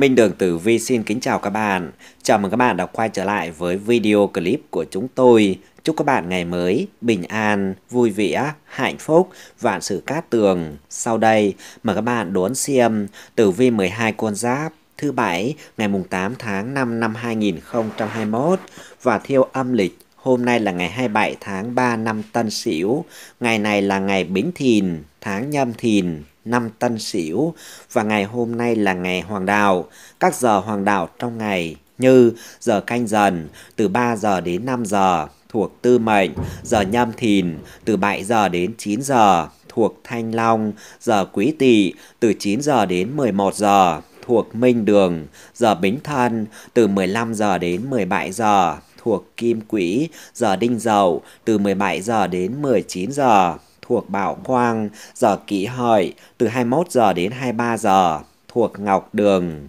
Minh Đường Tử Vi xin kính chào các bạn. Chào mừng các bạn đã quay trở lại với video clip của chúng tôi. Chúc các bạn ngày mới bình an, vui vẻ, hạnh phúc, vạn sự cát tường. Sau đây, mời các bạn đón xem Tử Vi 12 con giáp thứ bảy ngày mùng 8 tháng 5 năm 2021 và theo âm lịch Hôm nay là ngày 27 tháng 3 năm Tân Sửu, ngày này là ngày Bính Thìn, tháng Nhâm Thìn, năm Tân Sửu và ngày hôm nay là ngày Hoàng đạo. Các giờ Hoàng đạo trong ngày như giờ canh dần từ 3 giờ đến 5 giờ thuộc Tư Mệnh, giờ Nhâm Thìn từ 7 giờ đến 9 giờ thuộc Thanh Long, giờ Quý Tỵ từ 9 giờ đến 11 giờ thuộc Minh Đường, giờ Bính Thân từ 15 giờ đến 17 giờ thuộc Kim Quỹ, giờ Đinh Dậu từ 17 giờ đến 19 giờ thuộc Bảo Quang, giờ kỷ hợi, từ 21 giờ đến 23 giờ, thuộc Ngọc Đường.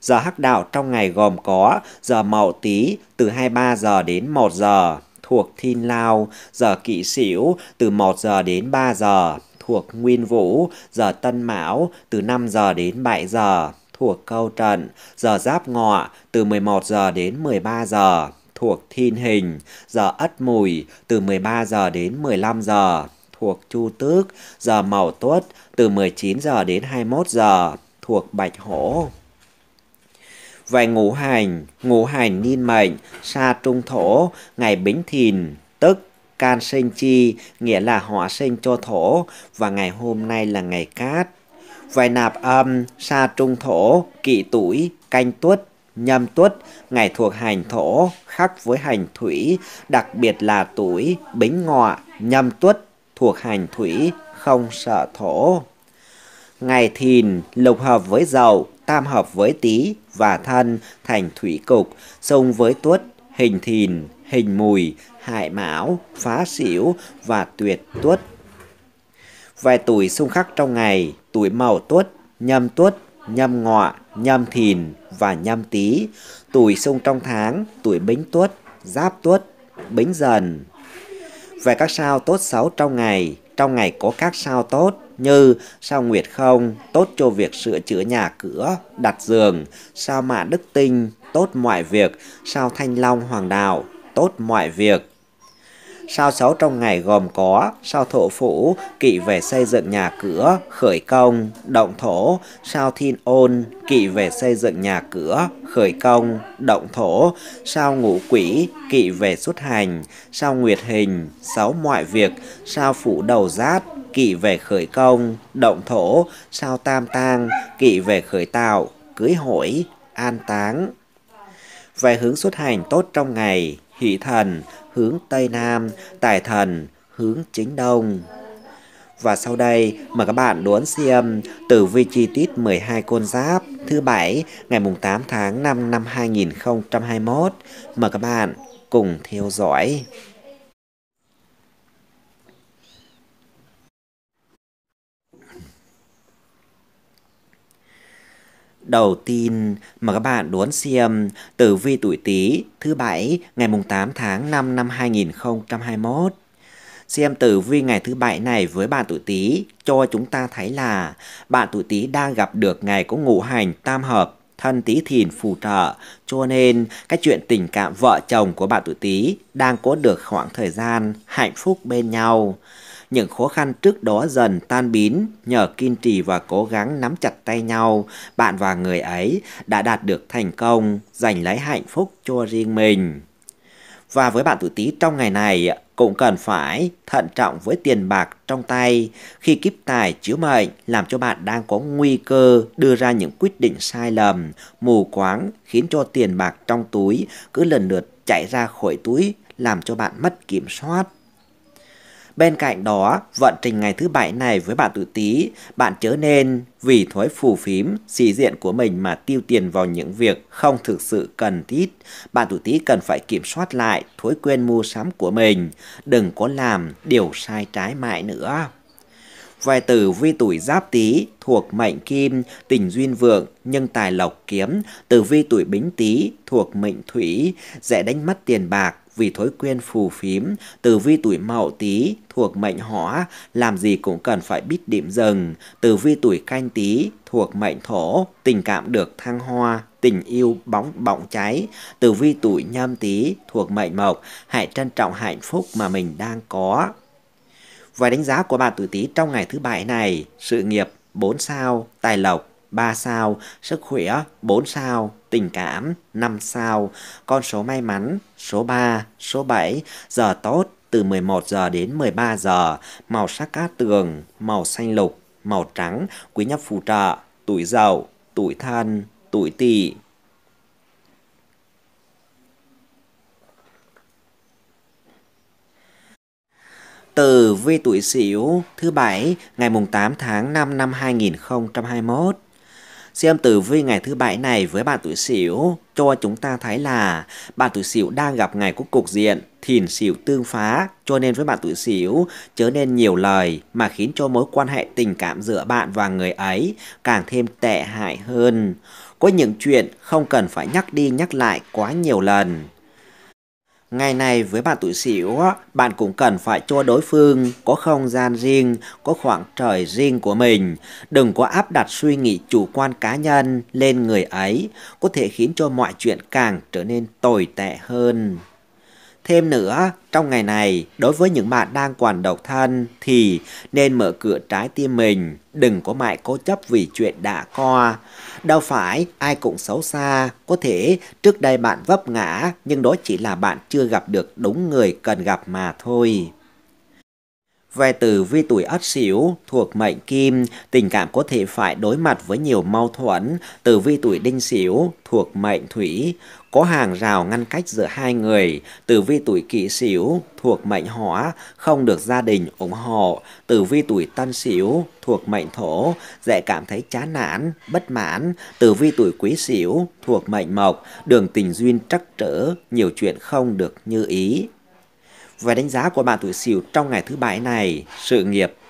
Giờ hắc đạo trong ngày gồm có giờ mậu tý từ 23 giờ đến 1 giờ, thuộc Thiên Lao, giờ kỵ sửu từ 1 giờ đến 3 giờ, thuộc Nguyên Vũ, giờ Tân Mão từ 5 giờ đến 7 giờ, thuộc Câu Trận, giờ Giáp Ngọ từ 11 giờ đến 13 giờ, thuộc Thiên Hình, giờ Ất Mùi từ 13 giờ đến 15 giờ, thuộc Chu Tước, giờ Mậu Tuất từ 19 giờ đến 21 giờ, thuộc Bạch Hổ. Về ngũ hành, ngũ hành niên mệnh, sa trung thổ, ngày bính thìn, tức can sinh chi, nghĩa là hỏa sinh cho thổ, và ngày hôm nay là ngày cát. Vài nạp âm, sa trung thổ, kỵ tuổi, canh tuất, nhâm tuất, ngày thuộc hành thổ, khắc với hành thủy, đặc biệt là tuổi bính ngọ, nhâm tuất, thuộc hành thủy, không sợ thổ. Ngày thìn, lục hợp với dậu, tam hợp với tý và thân, thành thủy cục, xung với tuất, hình thìn, hình mùi, hại mão, phá xỉu và tuyệt tuất. Vài tuổi xung khắc trong ngày, tuổi mậu tuất, nhâm tuất, nhâm ngọ, nhâm thìn và nhâm tý, tuổi xung trong tháng, tuổi bính tuất, giáp tuất, bính dần. Về các sao tốt xấu trong ngày, trong ngày có các sao tốt như sao nguyệt không, tốt cho việc sửa chữa nhà cửa, đặt giường, sao mạ đức tinh, tốt mọi việc, sao thanh long hoàng đạo, tốt mọi việc, Sao sáu trong ngày gồm có sao thổ phủ, kỵ về xây dựng nhà cửa, khởi công, động thổ, sao thiên ôn, kỵ về xây dựng nhà cửa, khởi công, động thổ, sao ngũ quỷ, kỵ về xuất hành, sao nguyệt hình, sáu mọi việc, sao phủ đầu giáp, kỵ về khởi công, động thổ, sao tam tang, kỵ về khởi tạo, cưới hỏi, an táng. Về hướng xuất hành tốt trong ngày, hỷ thần, hướng Tây Nam, Tài Thần hướng Chính Đông. Và sau đây mời các bạn đón xem tử vi chi tiết 12 con giáp thứ bảy ngày mùng 8 tháng 5 năm 2021. Mời các bạn cùng theo dõi. đầu tiên mà các bạn đón xem tử vi tuổi Tý thứ bảy ngày mùng 8 tháng 5 năm 2021. Xem tử vi ngày thứ bảy này với bạn tuổi Tý cho chúng ta thấy là bạn tuổi Tý đang gặp được ngày có ngũ hành tam hợp thân tý thìn phù trợ cho nên các chuyện tình cảm vợ chồng của bạn tuổi Tý đang có được khoảng thời gian hạnh phúc bên nhau những khó khăn trước đó dần tan biến nhờ kiên trì và cố gắng nắm chặt tay nhau, bạn và người ấy đã đạt được thành công, giành lấy hạnh phúc cho riêng mình. Và với bạn tuổi Tý trong ngày này cũng cần phải thận trọng với tiền bạc trong tay khi kiếp tài chiếu mệnh làm cho bạn đang có nguy cơ đưa ra những quyết định sai lầm, mù quáng khiến cho tiền bạc trong túi cứ lần lượt chạy ra khỏi túi làm cho bạn mất kiểm soát. Bên cạnh đó, vận trình ngày thứ bảy này với bạn tự tí, bạn chớ nên vì thói phù phím, sĩ diện của mình mà tiêu tiền vào những việc không thực sự cần thiết. Bạn tự tí cần phải kiểm soát lại thói quen mua sắm của mình, đừng có làm điều sai trái mãi nữa. Vài tử vi tuổi giáp tý thuộc mệnh kim, tình duyên vượng, nhưng tài lộc kiếm. Tử vi tuổi bính tý thuộc mệnh thủy, dễ đánh mất tiền bạc, vì thói quen phù phím, tử vi tuổi mậu tý thuộc mệnh hỏa, làm gì cũng cần phải biết điểm dừng, tử vi tuổi canh tý thuộc mệnh thổ, tình cảm được thăng hoa, tình yêu bóng bỏng cháy, tử vi tuổi nhâm tý thuộc mệnh mộc, hãy trân trọng hạnh phúc mà mình đang có. Và đánh giá của bạn tuổi tý trong ngày thứ bảy này, sự nghiệp 4 sao, tài lộc 3 sao, sức khỏe 4 sao, tình cảm 5 sao, con số may mắn số 3, số 7, giờ tốt từ 11 giờ đến 13 giờ, màu sắc cát tường, màu xanh lục, màu trắng, quý nhân phù trợ, tuổi dậu, tuổi thân, tuổi tỵ. từ vi tuổi Sửu thứ bảy ngày mùng 8 tháng 5 năm 2021. Xem tử vi ngày thứ bảy này với bạn tuổi Sửu cho chúng ta thấy là bạn tuổi Sửu đang gặp ngày của cục diện thìn Sửu tương phá, cho nên với bạn tuổi Sửu chớ nên nhiều lời mà khiến cho mối quan hệ tình cảm giữa bạn và người ấy càng thêm tệ hại hơn. Có những chuyện không cần phải nhắc đi nhắc lại quá nhiều lần Ngày này với bạn tuổi sửu, bạn cũng cần phải cho đối phương có không gian riêng, có khoảng trời riêng của mình. Đừng có áp đặt suy nghĩ chủ quan cá nhân lên người ấy, có thể khiến cho mọi chuyện càng trở nên tồi tệ hơn. Thêm nữa, trong ngày này, đối với những bạn đang còn độc thân thì nên mở cửa trái tim mình, đừng có mãi cố chấp vì chuyện đã qua Đâu phải ai cũng xấu xa, có thể trước đây bạn vấp ngã nhưng đó chỉ là bạn chưa gặp được đúng người cần gặp mà thôi. Về từ vi tuổi ất sửu thuộc mệnh kim, tình cảm có thể phải đối mặt với nhiều mâu thuẫn. Từ vi tuổi đinh sửu thuộc mệnh thủy, có hàng rào ngăn cách giữa hai người. Tử vi tuổi kỷ sửu thuộc mệnh hỏa, không được gia đình ủng hộ. Tử vi tuổi tân sửu thuộc mệnh thổ, dễ cảm thấy chán nản, bất mãn. Tử vi tuổi quý sửu thuộc mệnh mộc, đường tình duyên trắc trở, nhiều chuyện không được như ý. Về đánh giá của bạn tuổi sửu trong ngày thứ bảy này, sự nghiệp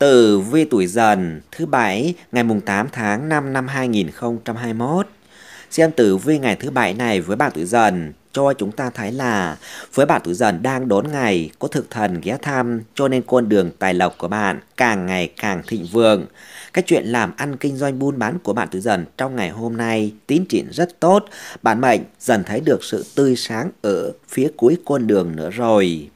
Tử vi tuổi dần thứ bảy ngày mùng 8 tháng 5 năm 2021. Xem tử vi ngày thứ bảy này với bạn tuổi dần cho chúng ta thấy là với bạn tuổi dần đang đón ngày có thực thần ghé thăm cho nên con đường tài lộc của bạn càng ngày càng thịnh vượng. Cái chuyện làm ăn kinh doanh buôn bán của bạn tuổi dần trong ngày hôm nay tín triển rất tốt. bạn mệnh dần thấy được sự tươi sáng ở phía cuối con đường nữa rồi.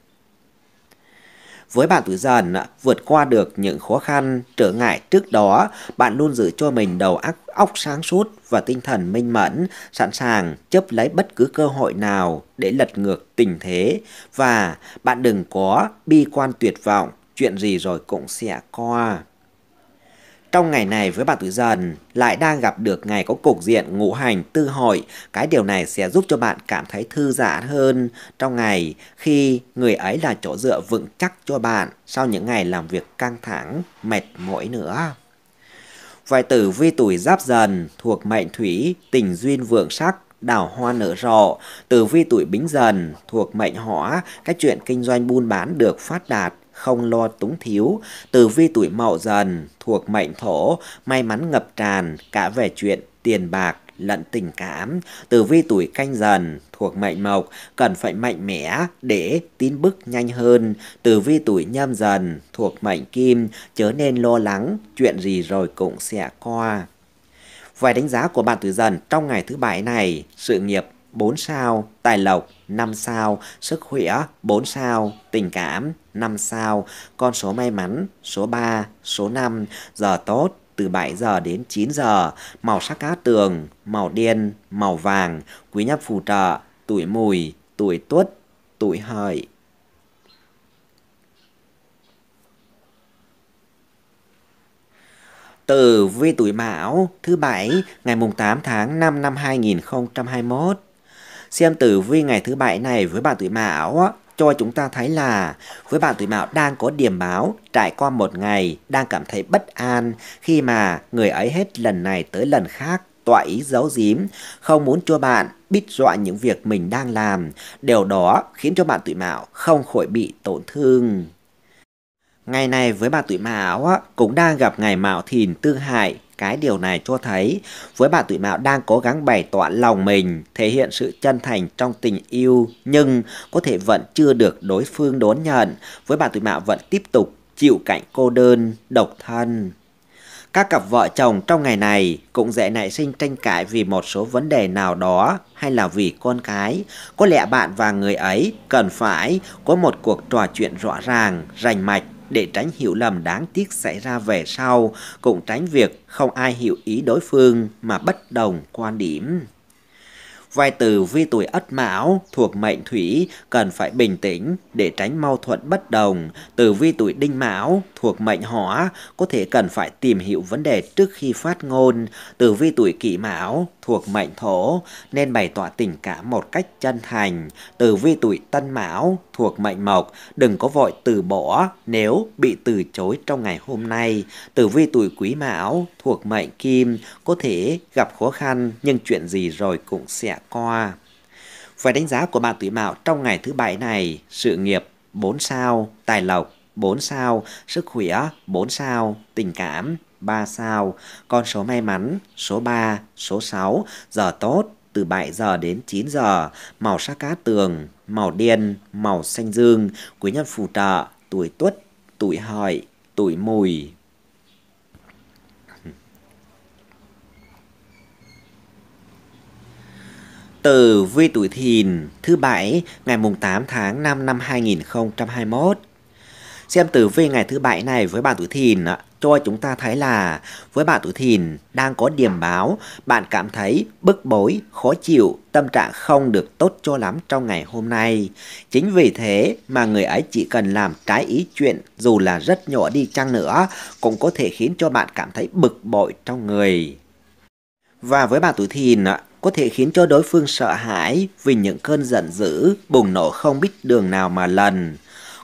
Với bạn tuổi dần, vượt qua được những khó khăn, trở ngại trước đó, bạn luôn giữ cho mình đầu óc, óc sáng suốt và tinh thần minh mẫn, sẵn sàng chấp lấy bất cứ cơ hội nào để lật ngược tình thế. Và bạn đừng có bi quan tuyệt vọng, chuyện gì rồi cũng sẽ qua. Trong ngày này với bạn tuổi dần lại đang gặp được ngày có cục diện ngũ hành tư hội. Cái điều này sẽ giúp cho bạn cảm thấy thư giãn hơn trong ngày khi người ấy là chỗ dựa vững chắc cho bạn sau những ngày làm việc căng thẳng, mệt mỏi nữa. Vài tử vi tuổi giáp dần thuộc mệnh thủy, tình duyên vượng sắc, đào hoa nở rộ, từ vi tuổi bính dần thuộc mệnh hỏa, các chuyện kinh doanh buôn bán được phát đạt, không lo túng thiếu, tử vi tuổi mậu dần, thuộc mệnh thổ, may mắn ngập tràn cả về chuyện tiền bạc lẫn tình cảm. Tử vi tuổi canh dần thuộc mệnh mộc cần phải mạnh mẽ để tiến bước nhanh hơn. Tử vi tuổi nhâm dần thuộc mệnh kim chớ nên lo lắng chuyện gì rồi cũng sẽ qua. Vài đánh giá của bạn tuổi dần trong ngày thứ bảy này, sự nghiệp 4 sao, tài lộc 5 sao, sức khỏe 4 sao, tình cảm 5 sao, con số may mắn, số 3, số 5, giờ tốt, từ 7 giờ đến 9 giờ, màu sắc cá tường, màu đen, màu vàng, quý nhân phù trợ, tuổi mùi, tuổi tuất, tuổi hợi. Từ vi tuổi Mão thứ bảy ngày mùng 8 tháng 5 năm 2021. Xem tử vi ngày thứ bảy này với bạn tuổi Mão cho chúng ta thấy là với bạn tuổi mão đang có điểm báo trải qua một ngày đang cảm thấy bất an khi mà người ấy hết lần này tới lần khác tỏa ý giấu giếm, không muốn cho bạn biết dọa những việc mình đang làm. Điều đó khiến cho bạn tuổi mão không khỏi bị tổn thương. Ngày này với bạn tuổi mão cũng đang gặp ngày mão thìn tương hại cái điều này cho thấy với bạn tuổi mão đang cố gắng bày tỏ lòng mình, thể hiện sự chân thành trong tình yêu nhưng có thể vẫn chưa được đối phương đón nhận. Với bạn tuổi mão vẫn tiếp tục chịu cảnh cô đơn, độc thân. Các cặp vợ chồng trong ngày này cũng dễ nảy sinh tranh cãi vì một số vấn đề nào đó hay là vì con cái. Có lẽ bạn và người ấy cần phải có một cuộc trò chuyện rõ ràng, rành mạch để tránh hiểu lầm đáng tiếc xảy ra về sau, cũng tránh việc không ai hiểu ý đối phương mà bất đồng quan điểm. Vai từ vi tuổi ất mão thuộc mệnh thủy cần phải bình tĩnh để tránh mâu thuẫn bất đồng. Từ vi tuổi đinh mão thuộc mệnh hỏa có thể cần phải tìm hiểu vấn đề trước khi phát ngôn. Từ vi tuổi kỷ mão thuộc mệnh thổ nên bày tỏ tình cảm một cách chân thành. Từ vi tuổi tân mão thuộc mệnh mộc đừng có vội từ bỏ nếu bị từ chối trong ngày hôm nay. Từ vi tuổi quý mão thuộc mệnh kim có thể gặp khó khăn nhưng chuyện gì rồi cũng sẽ qua. Về đánh giá của bạn tuổi Mão trong ngày thứ bảy này, sự nghiệp 4 sao, tài lộc 4 sao, sức khỏe 4 sao, tình cảm 3 sao, con số may mắn số 3, số 6, giờ tốt từ 7 giờ đến 9 giờ, màu sắc cá tường, màu đen, màu xanh dương, quý nhân phù trợ, tuổi tuất, tuổi hợi, tuổi mùi, Tử vi tuổi thìn thứ bảy ngày mùng 8 tháng 5 năm 2021. Xem tử vi ngày thứ bảy này với bạn tuổi thìn cho chúng ta thấy là với bạn tuổi thìn đang có điểm báo bạn cảm thấy bức bối, khó chịu, tâm trạng không được tốt cho lắm trong ngày hôm nay. Chính vì thế mà người ấy chỉ cần làm trái ý chuyện dù là rất nhỏ đi chăng nữa cũng có thể khiến cho bạn cảm thấy bực bội trong người. Và với bạn tuổi thìn, có thể khiến cho đối phương sợ hãi vì những cơn giận dữ bùng nổ không biết đường nào mà lần.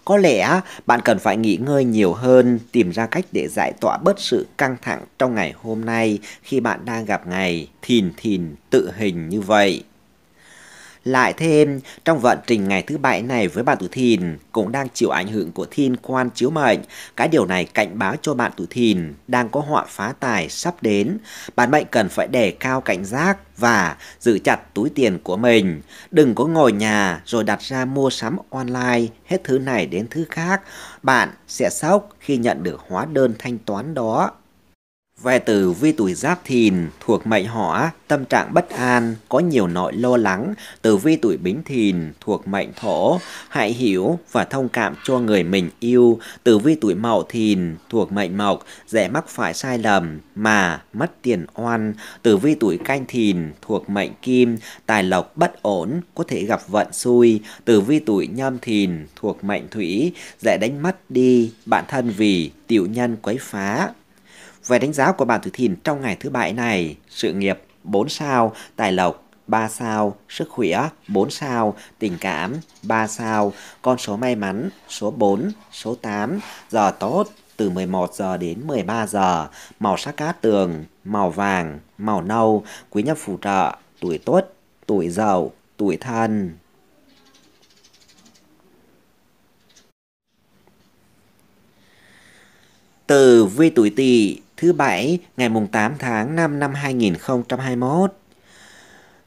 Có lẽ bạn cần phải nghỉ ngơi nhiều hơn, tìm ra cách để giải tỏa bớt sự căng thẳng trong ngày hôm nay khi bạn đang gặp ngày thìn thìn tự hình như vậy. Lại thêm, trong vận trình ngày thứ bảy này với bạn tuổi thìn cũng đang chịu ảnh hưởng của thiên quan chiếu mệnh. Cái điều này cảnh báo cho bạn tuổi thìn đang có họa phá tài sắp đến. Bạn mệnh cần phải đề cao cảnh giác và giữ chặt túi tiền của mình. Đừng có ngồi nhà rồi đặt ra mua sắm online hết thứ này đến thứ khác. Bạn sẽ sốc khi nhận được hóa đơn thanh toán đó về tử vi tuổi giáp thìn thuộc mệnh hỏa, tâm trạng bất an, có nhiều nỗi lo lắng. Tử vi tuổi bính thìn thuộc mệnh thổ, hãy hiểu và thông cảm cho người mình yêu. Tử vi tuổi mậu thìn thuộc mệnh mộc, dễ mắc phải sai lầm mà mất tiền oan. Tử vi tuổi canh thìn thuộc mệnh kim, tài lộc bất ổn, có thể gặp vận xui. Tử vi tuổi nhâm thìn thuộc mệnh thủy, dễ đánh mất đi bản thân vì tiểu nhân quấy phá. Về đánh giá của bản tử thìn trong ngày thứ bảy này, sự nghiệp 4 sao, tài lộc 3 sao, sức khỏe 4 sao, tình cảm 3 sao, con số may mắn số 4, số 8, giờ tốt từ 11 giờ đến 13 giờ, màu sắc cát tường, màu vàng, màu nâu, quý nhân phù trợ, tuổi tốt, tuổi giàu, tuổi thân. Từ vi tuổi tỵ thứ Bảy ngày mùng 8 tháng 5 năm 2021.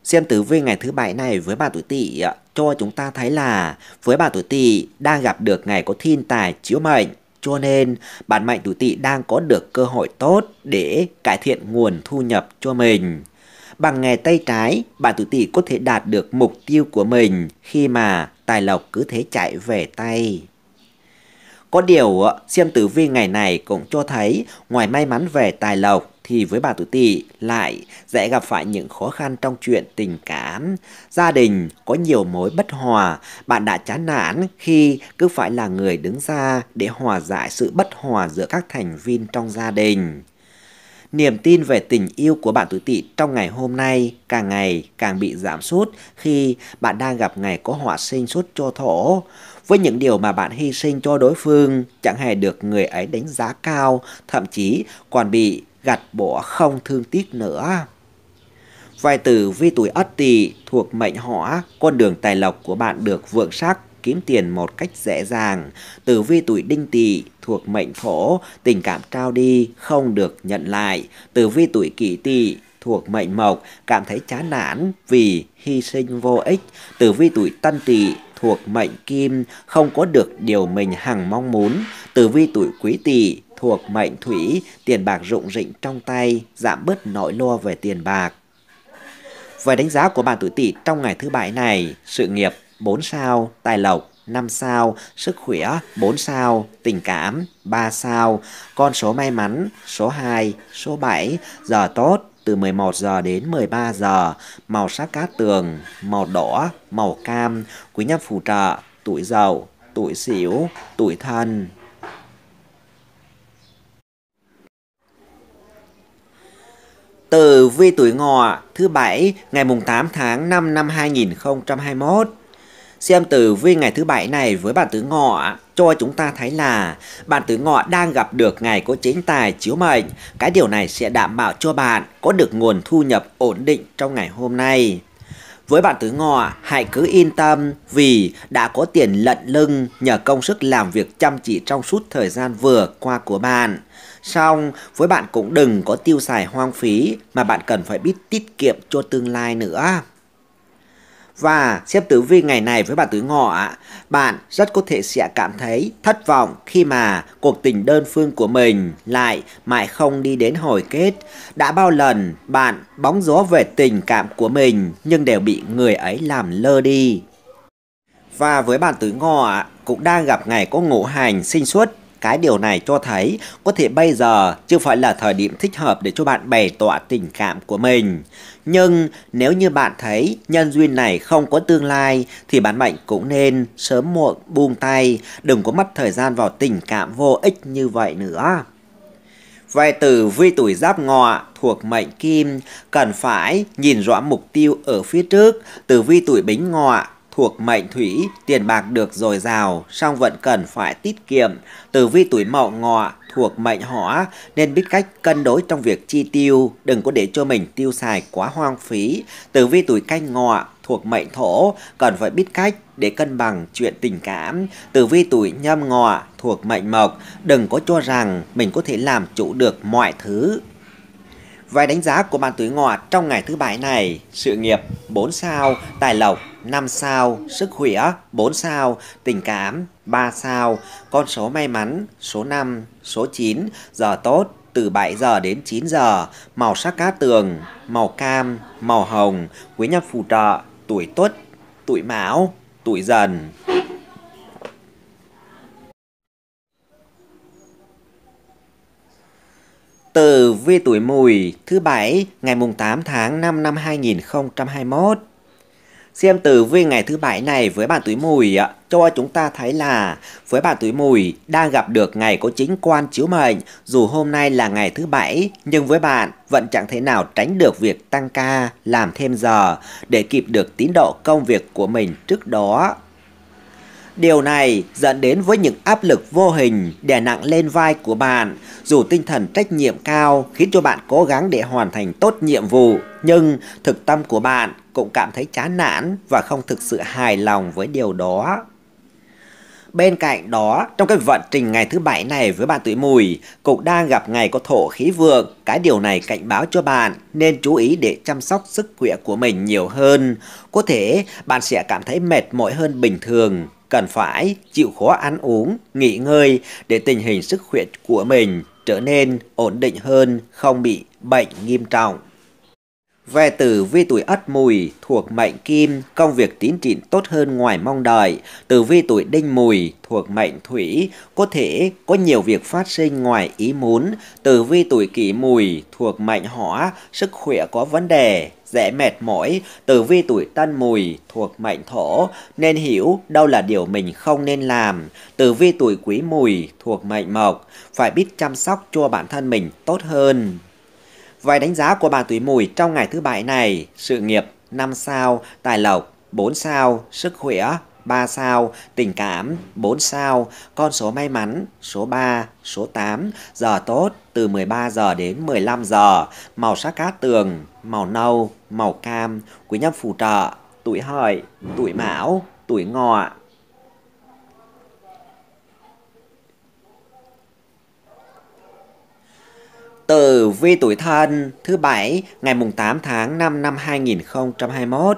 Xem tử vi ngày thứ Bảy này với bà tuổi Tỵ cho chúng ta thấy là với bà tuổi Tỵ đang gặp được ngày có thiên tài chiếu mệnh. Cho nên, bản mệnh tuổi Tỵ đang có được cơ hội tốt để cải thiện nguồn thu nhập cho mình. Bằng nghề tay trái, bạn tuổi Tỵ có thể đạt được mục tiêu của mình khi mà tài lộc cứ thế chạy về tay. Có điều, xem Tử Vi ngày này cũng cho thấy ngoài may mắn về tài lộc thì với bà tuổi tỵ lại dễ gặp phải những khó khăn trong chuyện tình cảm. Gia đình có nhiều mối bất hòa, bạn đã chán nản khi cứ phải là người đứng ra để hòa giải sự bất hòa giữa các thành viên trong gia đình. Niềm tin về tình yêu của bạn tuổi tỵ trong ngày hôm nay càng ngày càng bị giảm sút khi bạn đang gặp ngày có họa sinh xuất cho thổ với những điều mà bạn hy sinh cho đối phương chẳng hề được người ấy đánh giá cao, thậm chí còn bị gạt bỏ không thương tiếc nữa. Vài từ vi tuổi ất tỵ thuộc mệnh hỏa, con đường tài lộc của bạn được vượng sắc, kiếm tiền một cách dễ dàng. Tử vi tuổi đinh tỵ thuộc mệnh thổ, tình cảm trao đi không được nhận lại. Tử vi tuổi kỷ tỵ thuộc mệnh mộc, cảm thấy chán nản vì hy sinh vô ích. Tử vi tuổi tân tỵ thuộc mệnh kim không có được điều mình hằng mong muốn, tử vi tuổi quý tỵ thuộc mệnh thủy, tiền bạc rụng rịnh trong tay, giảm bớt nỗi lo về tiền bạc. Về đánh giá của bạn tuổi tỵ trong ngày thứ bảy này, sự nghiệp 4 sao, tài lộc 5 sao, sức khỏe 4 sao, tình cảm 3 sao, con số may mắn số 2, số 7, giờ tốt từ 11 giờ đến 13 giờ, màu sắc cát tường, màu đỏ, màu cam, quý nhân phù trợ, tuổi giàu tuổi xỉu, tuổi thân. từ vi tuổi ngọ thứ bảy ngày mùng 8 tháng 5 năm 2021 Xem từ vi ngày thứ bảy này với bạn tử ngọ cho chúng ta thấy là bạn tử ngọ đang gặp được ngày có chính tài chiếu mệnh. Cái điều này sẽ đảm bảo cho bạn có được nguồn thu nhập ổn định trong ngày hôm nay. Với bạn tử ngọ, hãy cứ yên tâm vì đã có tiền lận lưng nhờ công sức làm việc chăm chỉ trong suốt thời gian vừa qua của bạn. Xong, với bạn cũng đừng có tiêu xài hoang phí mà bạn cần phải biết tiết kiệm cho tương lai nữa và xếp tử vi ngày này với bạn tử ngọ, bạn rất có thể sẽ cảm thấy thất vọng khi mà cuộc tình đơn phương của mình lại mãi không đi đến hồi kết. Đã bao lần bạn bóng gió về tình cảm của mình nhưng đều bị người ấy làm lơ đi. Và với bạn tử ngọ cũng đang gặp ngày có ngũ hành sinh xuất cái điều này cho thấy có thể bây giờ chưa phải là thời điểm thích hợp để cho bạn bày tỏ tình cảm của mình. Nhưng nếu như bạn thấy nhân duyên này không có tương lai thì bản mệnh cũng nên sớm muộn buông tay, đừng có mất thời gian vào tình cảm vô ích như vậy nữa. Vài từ vi tuổi giáp ngọ thuộc mệnh kim cần phải nhìn rõ mục tiêu ở phía trước. từ vi tuổi bính ngọ thuộc mệnh thủy, tiền bạc được dồi dào, song vẫn cần phải tiết kiệm. Tử vi tuổi mậu ngọ thuộc mệnh hỏa nên biết cách cân đối trong việc chi tiêu, đừng có để cho mình tiêu xài quá hoang phí. Tử vi tuổi canh ngọ thuộc mệnh thổ cần phải biết cách để cân bằng chuyện tình cảm. Tử vi tuổi nhâm ngọ thuộc mệnh mộc, đừng có cho rằng mình có thể làm chủ được mọi thứ Vài đánh giá của bàn túi ngọt trong ngày thứ bảy này, sự nghiệp 4 sao, tài lộc 5 sao, sức khỏe 4 sao, tình cảm 3 sao, con số may mắn số 5, số 9, giờ tốt từ 7 giờ đến 9 giờ, màu sắc cá tường, màu cam, màu hồng, quý nhân phù trợ, tuổi tuất, tuổi mão, tuổi dần. Tử vi tuổi mùi thứ bảy ngày mùng 8 tháng 5 năm 2021. Xem tử vi ngày thứ bảy này với bạn tuổi mùi cho chúng ta thấy là với bạn tuổi mùi đang gặp được ngày có chính quan chiếu mệnh dù hôm nay là ngày thứ bảy nhưng với bạn vẫn chẳng thể nào tránh được việc tăng ca làm thêm giờ để kịp được tiến độ công việc của mình trước đó Điều này dẫn đến với những áp lực vô hình đè nặng lên vai của bạn, dù tinh thần trách nhiệm cao khiến cho bạn cố gắng để hoàn thành tốt nhiệm vụ, nhưng thực tâm của bạn cũng cảm thấy chán nản và không thực sự hài lòng với điều đó. Bên cạnh đó, trong cái vận trình ngày thứ bảy này với bạn tuổi mùi, cũng đang gặp ngày có thổ khí vượng. Cái điều này cảnh báo cho bạn nên chú ý để chăm sóc sức khỏe của mình nhiều hơn. Có thể bạn sẽ cảm thấy mệt mỏi hơn bình thường cần phải chịu khó ăn uống, nghỉ ngơi để tình hình sức khỏe của mình trở nên ổn định hơn, không bị bệnh nghiêm trọng. Về tử vi tuổi ất mùi thuộc mệnh kim, công việc tiến triển tốt hơn ngoài mong đợi. Tử vi tuổi đinh mùi thuộc mệnh thủy, có thể có nhiều việc phát sinh ngoài ý muốn. Tử vi tuổi kỷ mùi thuộc mệnh hỏa, sức khỏe có vấn đề, dễ mệt mỏi, tử vi tuổi tân mùi thuộc mệnh thổ nên hiểu đâu là điều mình không nên làm. Tử vi tuổi quý mùi thuộc mệnh mộc, phải biết chăm sóc cho bản thân mình tốt hơn. Vài đánh giá của bạn tuổi mùi trong ngày thứ bảy này, sự nghiệp 5 sao, tài lộc 4 sao, sức khỏe 3 sao, tình cảm 4 sao, con số may mắn số 3, số 8, giờ tốt từ 13 giờ đến 15 giờ, màu sắc cát tường, màu nâu, màu cam, quý nhân phù trợ, tuổi hợi, tuổi mão, tuổi ngọ. từ vi tuổi thân thứ bảy ngày mùng 8 tháng 5 năm 2021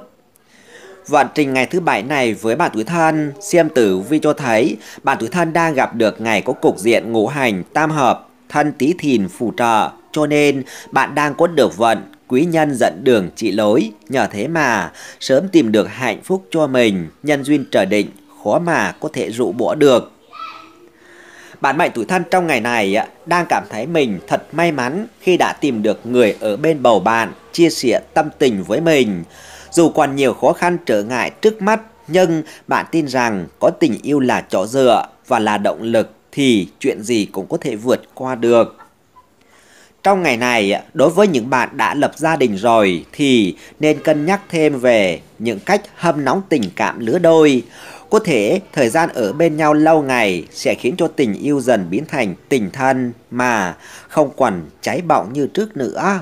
Vận trình ngày thứ bảy này với bạn tuổi thân, xem tử vi cho thấy bạn tuổi thân đang gặp được ngày có cục diện ngũ hành tam hợp, thân tí thìn phù trợ, cho nên bạn đang có được vận quý nhân dẫn đường trị lối, nhờ thế mà sớm tìm được hạnh phúc cho mình, nhân duyên trở định, khó mà có thể rụ bỏ được. Bạn mệnh tuổi thân trong ngày này đang cảm thấy mình thật may mắn khi đã tìm được người ở bên bầu bạn, chia sẻ tâm tình với mình. Dù còn nhiều khó khăn trở ngại trước mắt, nhưng bạn tin rằng có tình yêu là chỗ dựa và là động lực thì chuyện gì cũng có thể vượt qua được. Trong ngày này, đối với những bạn đã lập gia đình rồi thì nên cân nhắc thêm về những cách hâm nóng tình cảm lứa đôi. Có thể thời gian ở bên nhau lâu ngày sẽ khiến cho tình yêu dần biến thành tình thân mà không còn cháy bỏng như trước nữa.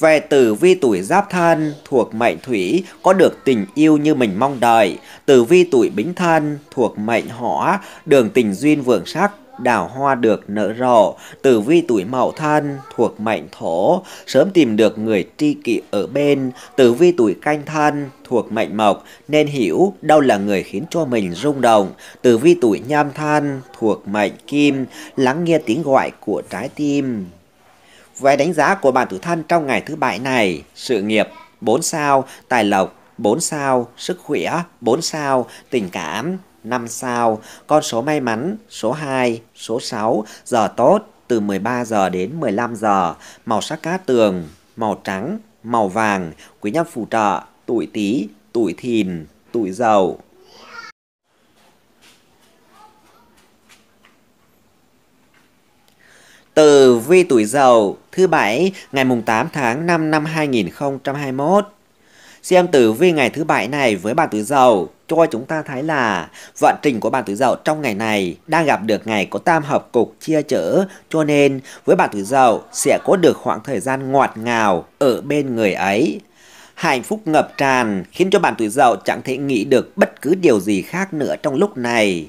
Về tử vi tuổi giáp thân thuộc mệnh thủy có được tình yêu như mình mong đợi. Tử vi tuổi bính thân thuộc mệnh hỏa, đường tình duyên vượng sắc, đào hoa được nở rộ, tử vi tuổi mậu thân thuộc mệnh thổ, sớm tìm được người tri kỷ ở bên, tử vi tuổi canh thân thuộc mệnh mộc nên hiểu đâu là người khiến cho mình rung động, tử vi tuổi Nhâm thân thuộc mệnh kim, lắng nghe tiếng gọi của trái tim. Về đánh giá của bản tử thân trong ngày thứ bảy này, sự nghiệp 4 sao, tài lộc 4 sao, sức khỏe 4 sao, tình cảm 5 sao, con số may mắn số 2, số 6, giờ tốt từ 13 giờ đến 15 giờ, màu sắc cá tường, màu trắng, màu vàng, quý nhân phù trợ, tuổi tí, tuổi thìn, tuổi dậu. từ vi tuổi dậu thứ bảy ngày mùng 8 tháng 5 năm 2021. Xem tử vi ngày thứ bảy này với bạn tuổi dậu cho chúng ta thấy là vận trình của bạn tuổi dậu trong ngày này đang gặp được ngày có tam hợp cục chia chở cho nên với bạn tuổi dậu sẽ có được khoảng thời gian ngọt ngào ở bên người ấy hạnh phúc ngập tràn khiến cho bạn tuổi dậu chẳng thể nghĩ được bất cứ điều gì khác nữa trong lúc này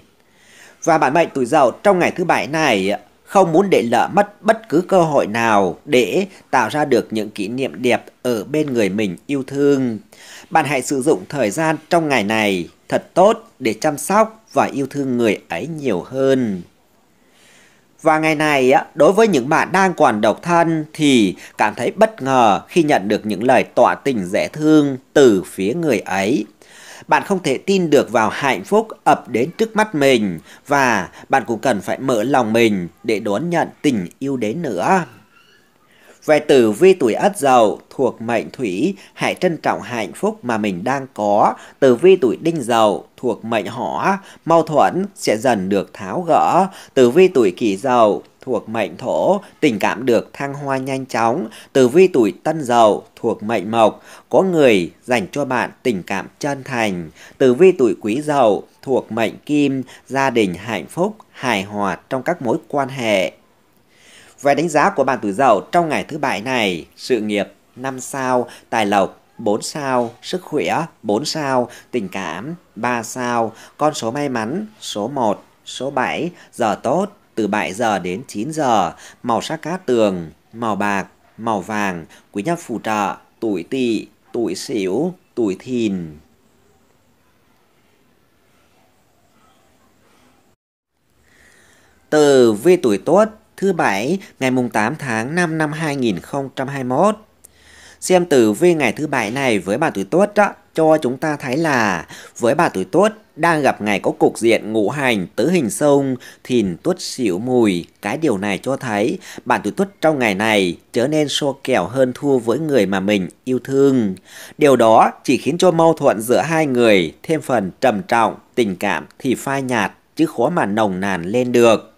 và bạn mệnh tuổi dậu trong ngày thứ bảy này không muốn để lỡ mất bất cứ cơ hội nào để tạo ra được những kỷ niệm đẹp ở bên người mình yêu thương. Bạn hãy sử dụng thời gian trong ngày này thật tốt để chăm sóc và yêu thương người ấy nhiều hơn. Và ngày này, đối với những bạn đang còn độc thân thì cảm thấy bất ngờ khi nhận được những lời tọa tình dễ thương từ phía người ấy bạn không thể tin được vào hạnh phúc ập đến trước mắt mình và bạn cũng cần phải mở lòng mình để đón nhận tình yêu đến nữa. Về tử vi tuổi ất dậu thuộc mệnh thủy, hãy trân trọng hạnh phúc mà mình đang có. Tử vi tuổi đinh dậu thuộc mệnh hỏa, mâu thuẫn sẽ dần được tháo gỡ. Tử vi tuổi kỷ dậu thuộc mệnh thổ, tình cảm được thăng hoa nhanh chóng. Tử vi tuổi tân dậu thuộc mệnh mộc, có người dành cho bạn tình cảm chân thành. Tử vi tuổi quý dậu thuộc mệnh kim, gia đình hạnh phúc, hài hòa trong các mối quan hệ. Về đánh giá của bạn tuổi dậu trong ngày thứ bảy này, sự nghiệp 5 sao, tài lộc 4 sao, sức khỏe 4 sao, tình cảm 3 sao, con số may mắn số 1, số 7, giờ tốt từ 7 giờ đến 9 giờ, màu sắc cát tường, màu bạc, màu vàng, quý nhân phù trợ, tuổi tỵ, tuổi sửu, tuổi thìn. Từ vi tuổi tốt thứ Bảy ngày 8 tháng 5 năm 2021. Xem tử vi ngày thứ Bảy này với bà tuổi tuất đó, cho chúng ta thấy là với bà tuổi tuất đang gặp ngày có cục diện ngũ hành tứ hình sông thìn tuất xỉu mùi cái điều này cho thấy bạn tuổi tuất trong ngày này trở nên so kẻo hơn thua với người mà mình yêu thương điều đó chỉ khiến cho mâu thuẫn giữa hai người thêm phần trầm trọng tình cảm thì phai nhạt chứ khó mà nồng nàn lên được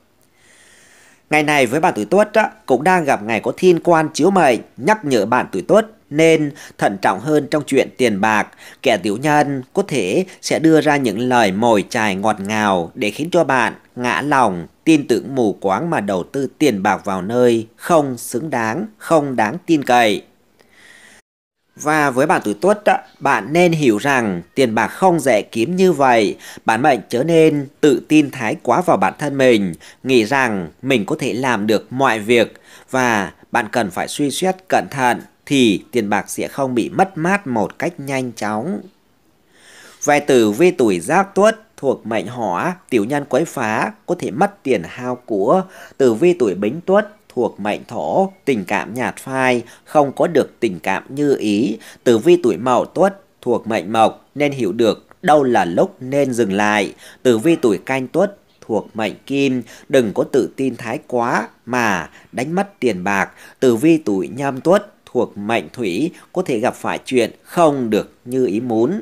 Ngày này với bạn tuổi tuất á, cũng đang gặp ngày có thiên quan chiếu mệnh nhắc nhở bạn tuổi tuất nên thận trọng hơn trong chuyện tiền bạc. Kẻ tiểu nhân có thể sẽ đưa ra những lời mồi chài ngọt ngào để khiến cho bạn ngã lòng, tin tưởng mù quáng mà đầu tư tiền bạc vào nơi không xứng đáng, không đáng tin cậy. Và với bạn tuổi tuất, bạn nên hiểu rằng tiền bạc không dễ kiếm như vậy. Bạn mệnh trở nên tự tin thái quá vào bản thân mình, nghĩ rằng mình có thể làm được mọi việc và bạn cần phải suy xét cẩn thận thì tiền bạc sẽ không bị mất mát một cách nhanh chóng. Về tử vi tuổi giáp tuất thuộc mệnh hỏa, tiểu nhân quấy phá, có thể mất tiền hao của. Tử vi tuổi bính tuất thuộc mệnh thổ, tình cảm nhạt phai, không có được tình cảm như ý, tử vi tuổi mậu tuất thuộc mệnh mộc nên hiểu được đâu là lúc nên dừng lại, tử vi tuổi canh tuất thuộc mệnh kim, đừng có tự tin thái quá mà đánh mất tiền bạc, tử vi tuổi nhâm tuất thuộc mệnh thủy có thể gặp phải chuyện không được như ý muốn.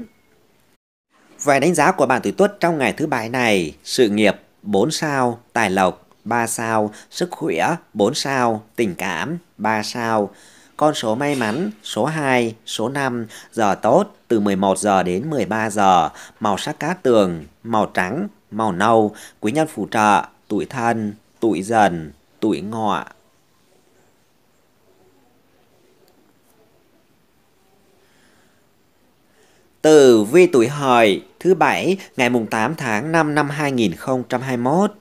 Về đánh giá của bạn tuổi tuất trong ngày thứ bảy này, sự nghiệp 4 sao, tài lộc 3 sao, sức khỏe 4 sao, tình cảm 3 sao. Con số may mắn số 2, số 5, giờ tốt từ 11 giờ đến 13 giờ, màu sắc cát tường, màu trắng, màu nâu, quý nhân phù trợ, tuổi thân, tuổi dần, tuổi ngọ. Tử vi tuổi hợi thứ bảy ngày mùng 8 tháng 5 năm 2021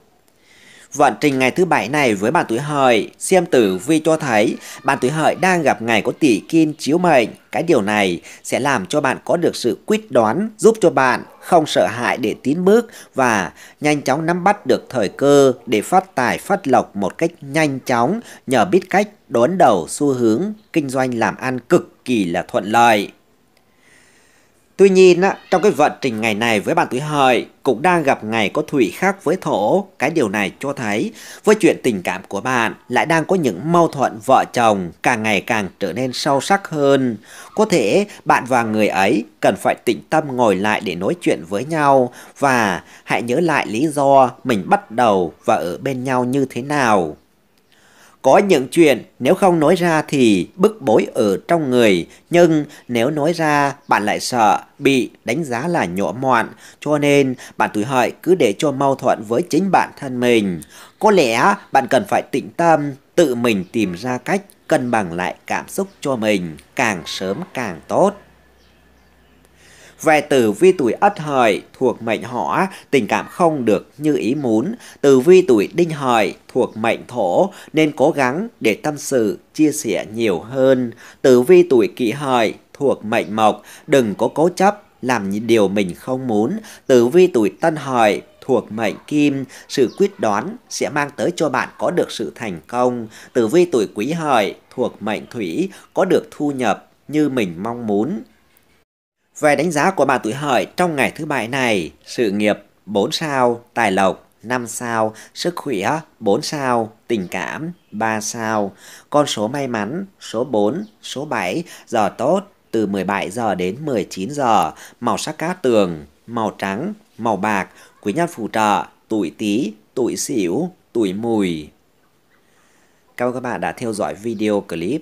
Vận trình ngày thứ bảy này với bạn tuổi hợi, xem tử vi cho thấy bạn tuổi hợi đang gặp ngày có tỷ kim chiếu mệnh. Cái điều này sẽ làm cho bạn có được sự quyết đoán, giúp cho bạn không sợ hãi để tiến bước và nhanh chóng nắm bắt được thời cơ để phát tài phát lộc một cách nhanh chóng nhờ biết cách đón đầu xu hướng kinh doanh làm ăn cực kỳ là thuận lợi. Tuy nhiên, trong cái vận trình ngày này với bạn tuổi hợi cũng đang gặp ngày có thủy khác với thổ. Cái điều này cho thấy với chuyện tình cảm của bạn lại đang có những mâu thuẫn vợ chồng càng ngày càng trở nên sâu sắc hơn. Có thể bạn và người ấy cần phải tĩnh tâm ngồi lại để nói chuyện với nhau và hãy nhớ lại lý do mình bắt đầu và ở bên nhau như thế nào. Có những chuyện nếu không nói ra thì bức bối ở trong người, nhưng nếu nói ra bạn lại sợ bị đánh giá là nhỏ mọn, cho nên bạn tuổi hợi cứ để cho mâu thuẫn với chính bản thân mình. Có lẽ bạn cần phải tĩnh tâm, tự mình tìm ra cách cân bằng lại cảm xúc cho mình, càng sớm càng tốt. Về tử vi tuổi ất hợi thuộc mệnh hỏa, tình cảm không được như ý muốn. Tử vi tuổi đinh hợi thuộc mệnh thổ nên cố gắng để tâm sự, chia sẻ nhiều hơn. Tử vi tuổi kỷ hợi thuộc mệnh mộc, đừng có cố chấp làm những điều mình không muốn. Tử vi tuổi tân hợi thuộc mệnh kim, sự quyết đoán sẽ mang tới cho bạn có được sự thành công. Tử vi tuổi quý hợi thuộc mệnh thủy có được thu nhập như mình mong muốn. Về đánh giá của bạn tuổi hợi trong ngày thứ bảy này, sự nghiệp 4 sao, tài lộc 5 sao, sức khỏe 4 sao, tình cảm 3 sao, con số may mắn số 4, số 7, giờ tốt từ 17 giờ đến 19 giờ, màu sắc cá tường, màu trắng, màu bạc, quý nhân phù trợ, tuổi tí, tuổi xỉu, tuổi mùi. Cảm ơn các bạn đã theo dõi video clip.